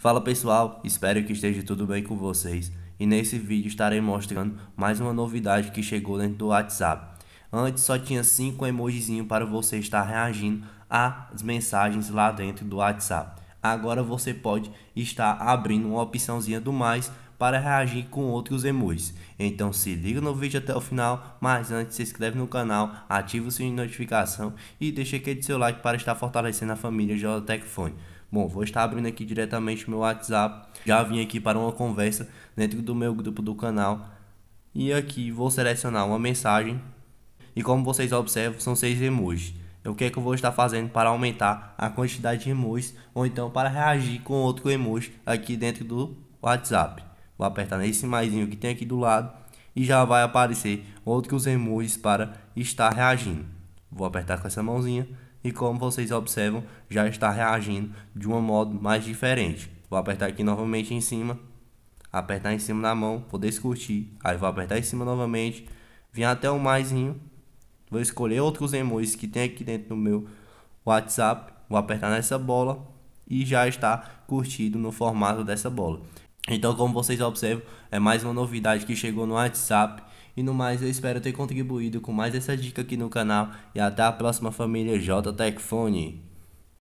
Fala pessoal, espero que esteja tudo bem com vocês e nesse vídeo estarei mostrando mais uma novidade que chegou dentro do WhatsApp. Antes só tinha 5 emojizinhos para você estar reagindo às mensagens lá dentro do WhatsApp. Agora você pode estar abrindo uma opçãozinha do mais para reagir com outros emojis. Então se liga no vídeo até o final, mas antes se inscreve no canal, ativa o sininho de notificação e deixa aquele seu like para estar fortalecendo a família Jolotec Fone. Bom, vou estar abrindo aqui diretamente meu WhatsApp. Já vim aqui para uma conversa dentro do meu grupo do canal. E aqui vou selecionar uma mensagem. E como vocês observam, são seis emojis. Então, o que é que eu vou estar fazendo para aumentar a quantidade de emojis ou então para reagir com outro emoji aqui dentro do WhatsApp. Vou apertar nesse maisinho que tem aqui do lado e já vai aparecer outros emojis para estar reagindo. Vou apertar com essa mãozinha e como vocês observam, já está reagindo de um modo mais diferente. Vou apertar aqui novamente em cima, apertar em cima na mão, vou descurtir, aí vou apertar em cima novamente, vim até o maisinho, vou escolher outros emojis que tem aqui dentro do meu WhatsApp, vou apertar nessa bola e já está curtido no formato dessa bola. Então, como vocês observam, é mais uma novidade que chegou no WhatsApp. E no mais, eu espero ter contribuído com mais essa dica aqui no canal. E até a próxima, família J Tech